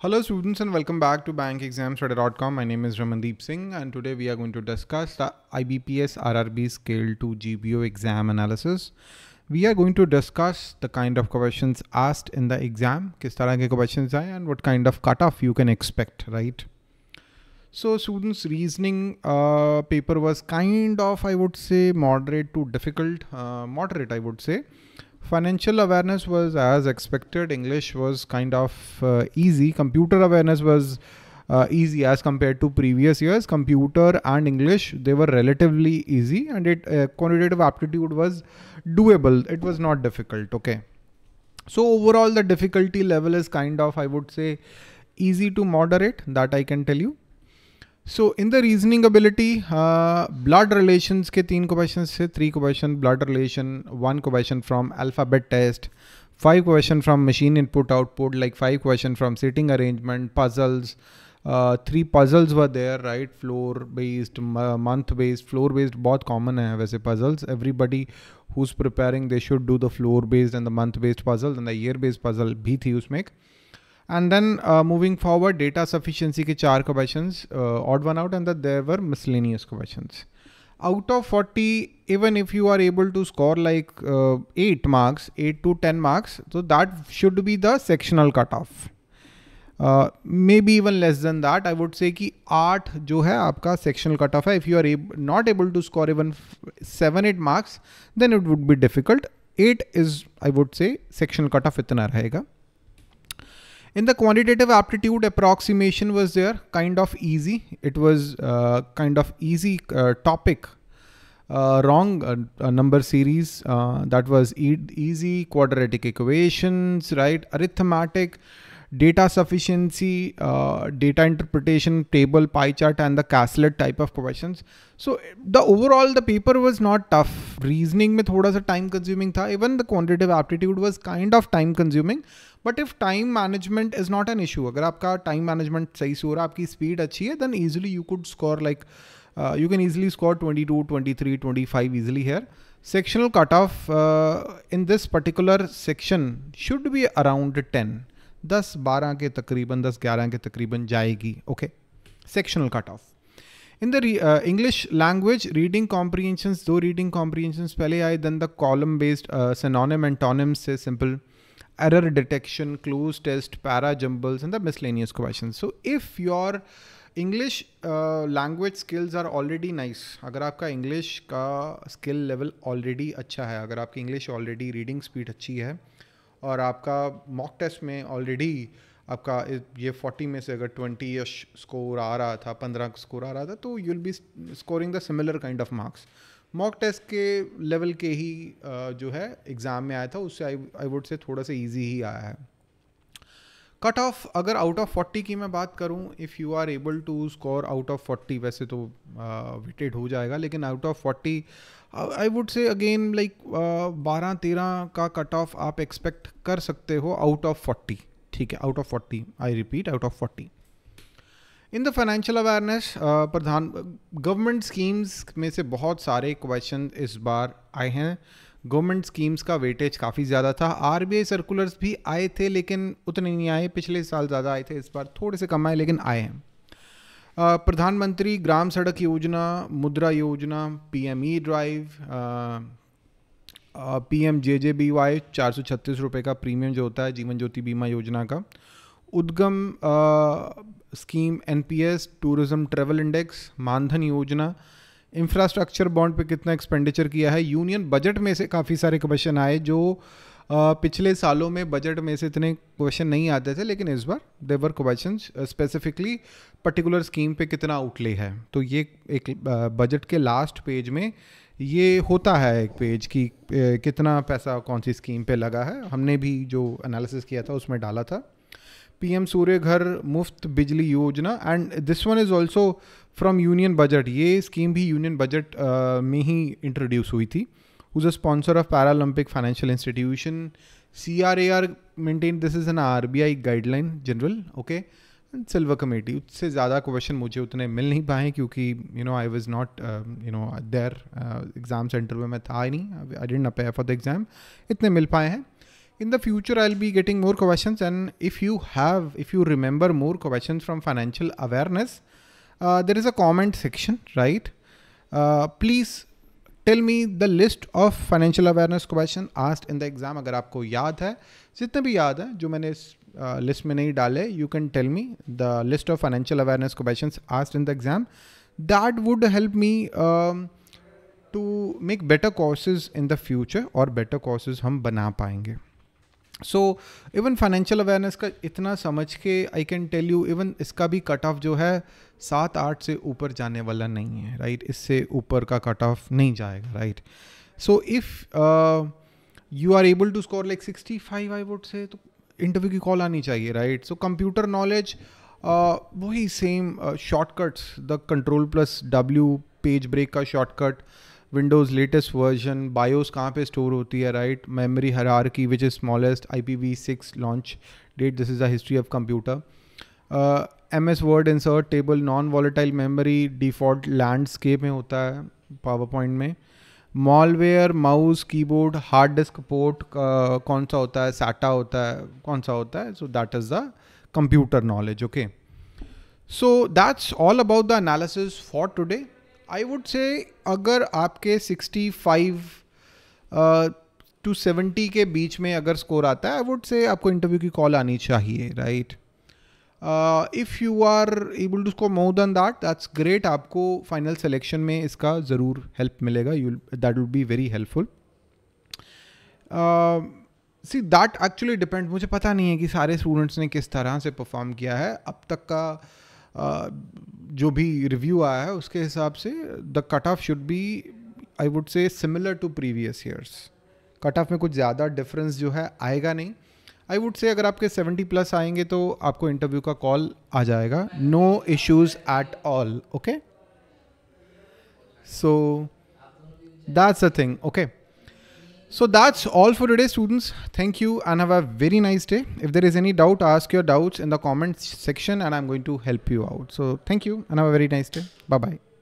Hello students and welcome back to bankexamstudy.com. My name is Ramandeep Singh and today we are going to discuss the IBPS RRB Scale 2 GBO exam analysis. We are going to discuss the kind of questions asked in the exam, questions and what kind of cutoff you can expect, right? So students reasoning uh, paper was kind of I would say moderate to difficult, uh, moderate I would say. Financial awareness was as expected. English was kind of uh, easy. Computer awareness was uh, easy as compared to previous years. Computer and English, they were relatively easy and it uh, quantitative aptitude was doable. It was not difficult. Okay. So overall, the difficulty level is kind of, I would say, easy to moderate that I can tell you. So in the reasoning ability, uh, blood relations के तीन question से three question blood relation one question from alphabet test five question from machine input output like five question from seating arrangement puzzles uh, three puzzles were there right floor based month uh, based floor based both common hai वैसे puzzles everybody who's preparing they should do the floor based and the month based puzzle and the year based puzzle भी थी उसमें and then moving forward data sufficiency के चार question odd one out and there were miscellaneous question out of forty even if you are able to score like eight marks eight to ten marks तो that should be the sectional cut off maybe even less than that I would say कि आठ जो है आपका sectional cut off है if you are not able to score even seven eight marks then it would be difficult eight is I would say sectional cut off इतना रहेगा In the quantitative aptitude approximation was there, kind of easy. It was uh, kind of easy uh, topic. Uh, wrong uh, number series uh, that was e easy quadratic equations right arithmetic data sufficiency data interpretation table pie chart and the caselet type of question so the overall the paper was not tough reasoning में थोड़ा सा time consuming था even the quantitative aptitude was kind of time consuming but if time management is not an issue अगर आपका time management सही से हो रहा है आपकी स्पीड अच्छी है then easily you could score like you can easily score twenty two twenty three twenty five easily here sectional cut off in this particular section should be around ten दस बारह के तकरीबन दस ग्यारह के तकरीबन जाएगी okay sectional cut off in the English language reading comprehensions दो रीडिंग कॉम्प्रीहेंशंस पहले आए then the column based and antonym से simple error detection cloze test para jumbles in the miscellaneous question so if your English language skills are already nice अगर आपका English का skill level already अच्छा है अगर आपकी इंग्लिश ऑलरेडी रीडिंग स्पीड अच्छी है और आपका मॉक टेस्ट में ऑलरेडी आपका ये फोर्टी में से अगर ट्वेंटी स्कोर आ रहा था पंद्रह स्कोर आ रहा था तो you will be scoring the similar kind of marks mock test के लेवल के ही जो है एग्ज़ाम में आया था उससे आई आई वुड से थोड़ा सा ईजी ही आया है कट ऑफ अगर आउट ऑफ फोर्टी की मैं बात करूं if you are able to score out of forty वैसे तो विटेड हो जाएगा लेकिन out of forty I would say again like बारह तेरह का कट ऑफ आप एक्सपेक्ट कर सकते हो आउट ऑफ फोर्टी ठीक है out of forty I repeat out of forty in the financial awareness प्रधान गवर्नमेंट स्कीम्स में से बहुत सारे क्वेश्चन इस बार आए हैं गवर्नमेंट स्कीम्स का वेटेज काफ़ी ज़्यादा था आई सर्कुलर्स भी आए थे लेकिन उतने नहीं आए पिछले साल ज़्यादा आए थे इस बार थोड़े से कम आए लेकिन आए हैं प्रधानमंत्री ग्राम सड़क योजना मुद्रा योजना PM E drive P M J J B Y चार सौ छत्तीस रुपये का प्रीमियम जो होता है जीवन ज्योति बीमा योजना का Udgam scheme N P S tourism travel index मानधन योजना इंफ्रास्ट्रक्चर बॉन्ड पे कितना एक्सपेंडिचर किया है यूनियन बजट में से काफ़ी सारे क्वेश्चन आए जो पिछले सालों में बजट में से इतने क्वेश्चन नहीं आते थे लेकिन इस बार they were question specifically particular scheme पे कितना आउटले है तो ये एक बजट के लास्ट पेज में ये होता है एक पेज कि कितना पैसा कौन सी स्कीम पे लगा है हमने भी जो एनालिसिस किया था उसमें डाला था पीएम सूर्य घर मुफ्त बिजली योजना and this one is also from union budget ये स्कीम भी यूनियन बजट uh, में ही इंट्रोड्यूस हुई थी as a sponsor of Paralympic financial institution C R A R maintain this is an R B I guideline general okay silver committee उससे ज़्यादा question मुझे उतने मिल नहीं पाए क्योंकि you know I was not you know there exam centre में मैं था ही नहीं आई didn't appear for the exam इतने मिल पाए हैं in the future I'll be getting more question and if you have if you remember more question from financial awareness Uh, there is a comment section, right? Uh, please tell me the list of financial awareness question asked in the exam अगर आपको याद है जितने भी याद है जो मैंने इस लिस्ट uh, में नहीं डाले you can tell me the list of financial awareness question asked in the exam that would help me to make better courses in the future और बेटर कोर्सेज हम बना पाएंगे सो इवन फाइनेंशियल अवेयरनेस का इतना समझ के I can tell you even इसका भी कट ऑफ जो है सात आठ से ऊपर जाने वाला नहीं है राइट right? इससे ऊपर का कट ऑफ नहीं जाएगा right so if you are able to score like sixty five I would say तो इंटरव्यू की कॉल आनी चाहिए राइट सो कंप्यूटर नॉलेज वही same shortcuts the control plus W page break का shortcut Windows latest version BIOS कहाँ पे store होती है राइट मेमोरी आर की which is smallest I P V six launch date this is the history of computer M S word insert table non volatile memory default landscape में होता है PowerPoint में malware mouse keyboard hard disk port कौन सा होता है साटा होता है कौन सा होता है so that is the computer knowledge okay so that's all about the analysis for today I would say अगर आपके 65 टू uh, 70 के बीच में अगर स्कोर आता है आई वुड से आपको इंटरव्यू की कॉल आनी चाहिए right if you are able to score more than that that's great आपको फाइनल सेलेक्शन में इसका ज़रूर हेल्प मिलेगा you that would be very helpful see that actually depend मुझे पता नहीं है कि सारे स्टूडेंट्स ने किस तरह से परफॉर्म किया है अब तक का जो भी रिव्यू आया है उसके हिसाब से the cut off should be I would say similar to previous years cut off में कुछ ज़्यादा डिफरेंस जो है आएगा नहीं आई वुड से अगर आपके 70 प्लस आएंगे तो आपको इंटरव्यू का कॉल आ जाएगा no issues at all okay so that's a thing okay So that's all for today students. Thank you and have a very nice day. If there is any doubt, ask your doubts in the comments section and I'm going to help you out. So thank you and have a very nice day. Bye-bye.